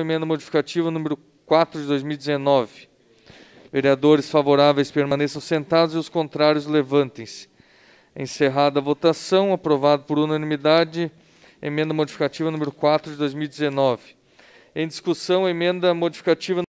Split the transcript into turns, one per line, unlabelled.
emenda modificativa número 4 de 2019. Vereadores favoráveis permaneçam sentados e os contrários levantem-se. Encerrada a votação, aprovado por unanimidade, emenda modificativa número 4 de 2019. Em discussão, emenda modificativa